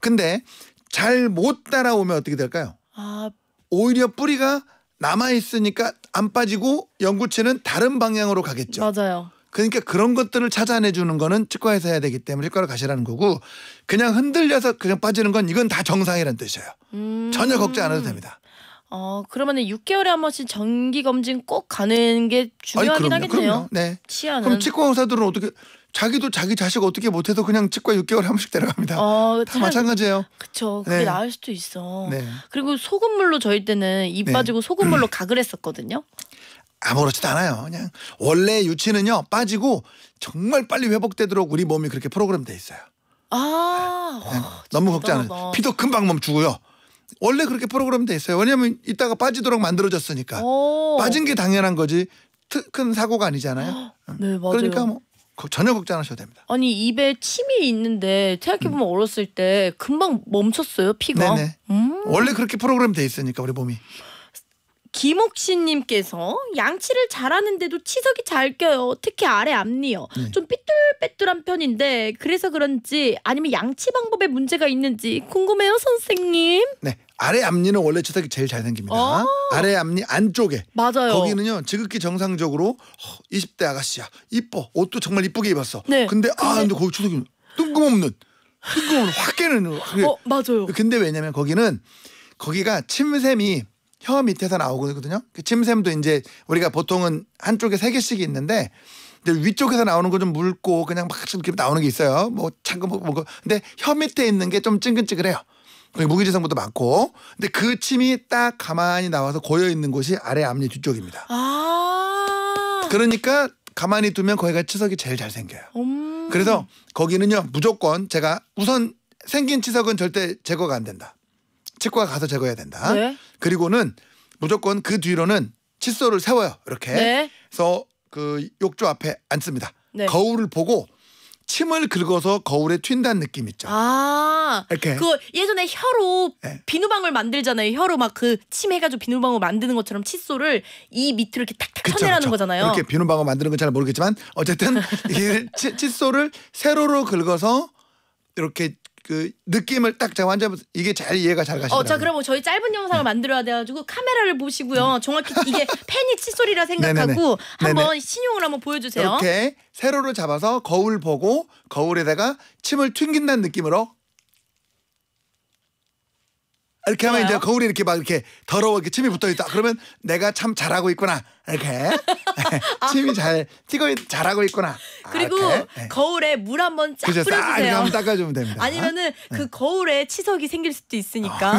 근데 잘 못 따라오면 어떻게 될까요? 아 오히려 뿌리가 남아 있으니까 안 빠지고 연구체는 다른 방향으로 가겠죠. 맞아요. 그러니까 그런 것들을 찾아내주는 거는 치과에서 해야 되기 때문에 치과를 가시라는 거고 그냥 흔들려서 그냥 빠지는 건 이건 다 정상이라는 뜻이에요. 음. 전혀 걱정 안 해도 됩니다. 어 그러면은 6개월에 한 번씩 정기 검진 꼭 가는 게 중요하긴 아니, 그럼요, 하겠네요. 그럼요. 네. 치아는 그럼 치과 의사들은 어떻게 자기도 자기 자식 어떻게 못해도 그냥 치과 6개월에 한 번씩 데려갑니다. 어, 다 참, 마찬가지예요. 그쵸. 그게 네. 나을 수도 있어. 네. 그리고 소금물로 저희 때는 입 네. 빠지고 소금물로 가글 <clears throat> 했었거든요. 아무렇지도 않아요. 그냥 원래 유치는요 빠지고 정말 빨리 회복되도록 우리 몸이 그렇게 프로그램돼 있어요. 아 네. 와, 너무 걱정 안 해. 피도 금방 멈추고요. 원래 그렇게 프로그램돼 있어요. 왜냐하면 이따가 빠지도록 만들어졌으니까 빠진 게 당연한 거지 큰 사고가 아니잖아요. 어. 네 맞아요. 그러니까 뭐 전혀 걱정 안 하셔도 됩니다. 아니 입에 침이 있는데 생각해 보면 음. 어렸을 때 금방 멈췄어요 피가. 네네. 음. 원래 그렇게 프로그램 돼 있으니까 우리 몸이. 김옥신님께서 양치를 잘하는데도 치석이 잘 껴요. 특히 아래 앞니요. 네. 좀 삐뚤빼뚤한 편인데 그래서 그런지 아니면 양치 방법에 문제가 있는지 궁금해요, 선생님. 네, 아래 앞니는 원래 치석이 제일 잘 생깁니다. 아 아래 앞니 안쪽에. 맞아요. 거기는요 지극히 정상적으로 20대 아가씨야 이뻐 옷도 정말 이쁘게 입었어. 네. 근데, 아, 근데 아 근데 거기 치석이 뜬금없는 뜬금없는 확 깨는. 확 깨는. 어 맞아요. 근데 왜냐면 거기는 거기가 침샘이 혀 밑에서 나오거든요. 그 침샘도 이제 우리가 보통은 한쪽에 세 개씩이 있는데 위쪽에서 나오는 거 좀 묽고 그냥 막 이렇게 나오는 게 있어요. 뭐 참고 뭐, 뭐 근데 혀 밑에 있는 게 좀 찡근찡그래요. 무기지성부터 많고 근데 그 침이 딱 가만히 나와서 고여 있는 곳이 아래 앞니 뒤쪽입니다. 아 그러니까 가만히 두면 거기가 치석이 제일 잘 생겨요. 음 그래서 거기는요 무조건 제가 우선 생긴 치석은 절대 제거가 안 된다. 치과 가서 제거해야 된다. 네. 그리고는 무조건 그 뒤로는 칫솔을 세워요. 이렇게. 네. 그래서 그 욕조 앞에 앉습니다. 네. 거울을 보고 침을 긁어서 거울에 튄다는 느낌 있죠. 아, 이렇게. 그 예전에 혀로 네. 비누방울 만들잖아요. 혀로 막 그 침 해가지고 비누방울 만드는 것처럼 칫솔을 이 밑으로 이렇게 탁탁 그쵸, 쳐내라는 그쵸. 거잖아요. 이렇게 비누방울 만드는 건 잘 모르겠지만 어쨌든 <laughs> 이 칫솔을 세로로 긁어서 이렇게 그 느낌을 딱 제가 완전 이게 잘 이해가 잘가시더요 어, 자 그럼 저희 짧은 영상을 네. 만들어야 돼가지고 카메라를 보시고요. 정확히 이게 패닉 <laughs> 칫솔이라 생각하고 한번 신용을 한번 보여주세요. 이렇게 세로를 잡아서 거울 보고 거울에다가 침을 튕긴다는 느낌으로 이렇게 하면 좋아요. 이제 거울이 이렇게 막 이렇게 더러워 이렇게 침이 붙어 있다. 그러면 내가 참 잘하고 있구나. 이렇게 침이 <laughs> 잘 튀고 잘하고 있구나. 아, 그리고 이 네. 거울에 물 한번 쫙그렇 뿌려주세요. 한번 닦아주면 됩니다. 아니면은 어? 그 거울에 치석이 생길 수도 있으니까.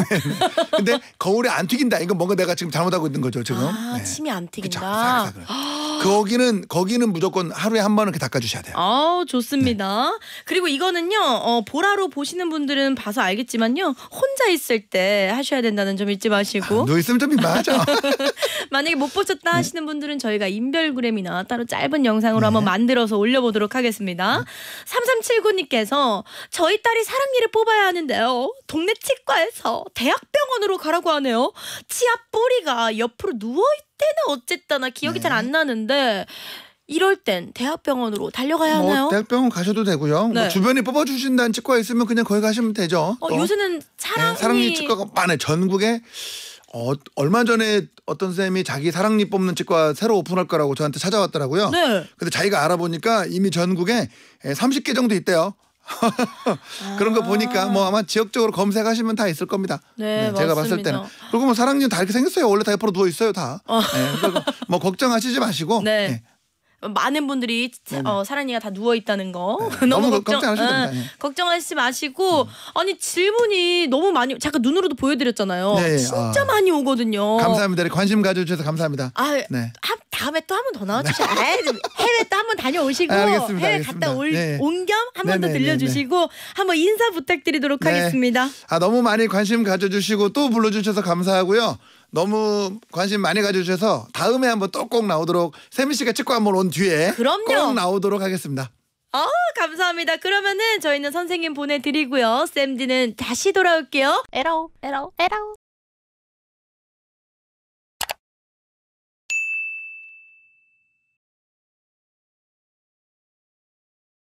어, 근데 거울에 안 튀긴다. 이건 뭔가 내가 지금 잘못하고 있는 거죠 지금. 아, 네. 침이 안 튀긴다. 그 거기는 거기는 무조건 하루에 한 번은 닦아주셔야 돼요. 아 좋습니다. 네. 그리고 이거는요 어, 보라로 보시는 분들은 봐서 알겠지만요 혼자 있을 때 하셔야 된다는 점 잊지 마시고. 누워 있으면 좀 민망하죠. <laughs> 만약에 못 보셨다 하시는. 원시는 분들은 저희가 인별그램이나 따로 짧은 영상으로 네. 한번 만들어서 올려보도록 하겠습니다. 3379님께서 저희 딸이 사랑니를 뽑아야 하는데요. 동네 치과에서 대학병원으로 가라고 하네요. 치아 뿌리가 옆으로 누워있대나 어쨌다나 기억이 네. 잘안 나는데 이럴 땐 대학병원으로 달려가야 뭐 하나요? 대학병원 가셔도 되고요. 뭐 네. 뭐 주변에 뽑아주신다는 치과 있으면 그냥 거기 가시면 되죠. 어, 요새는 사랑니... 네, 사랑니 치과가 많아요. 전국에 어, 얼마 전에 어떤 쌤이 자기 사랑니 뽑는 치과 새로 오픈할 거라고 저한테 찾아왔더라고요. 네. 근데 자기가 알아보니까 이미 전국에 30개 정도 있대요. <laughs> 그런 거 아. 보니까 뭐 아마 지역적으로 검색하시면 다 있을 겁니다. 네, 네 제가 봤을 때는. 그리고 뭐 사랑니는 다 이렇게 생겼어요. 원래 다 옆으로 누워 있어요, 다. 어. 네, 뭐 걱정하시지 마시고. 네. 네. 많은 분들이 어, 사랑이가다 누워 있다는 거 네. <laughs> 너무, 너무, 걱정 응, 예, 예. 걱정하지 마시고 음. 아니 질문이 너무 많이 잠깐 눈으로도 보여드렸잖아요. 네, 아. 진짜 아. 많이 오거든요. 감사합니다. 관심 가져주셔서 감사합니다. 아, 네. 하, 다음에 또 한 번 더 나와주세요. 네. 아, 해외 또 한 번 다녀오시고 아, 알겠습니다, 해외 알겠습니다. 갔다 네. 온겸 한 번더 네, 네, 들려주시고 한번 인사 부탁드리도록 하겠습니다. 아 너무 많이 관심 가져주시고 또 불러주셔서 감사하고요. 너무 관심 많이 가져주셔서 다음에 한번 또 꼭 나오도록 세미 씨가 찍고 한 번 온 뒤에 그럼요. 꼭 나오도록 하겠습니다. 어, 감사합니다. 그러면은 저희는 선생님 보내드리고요. 쌤디는 다시 돌아올게요. 에라오, 에라오, 에라오.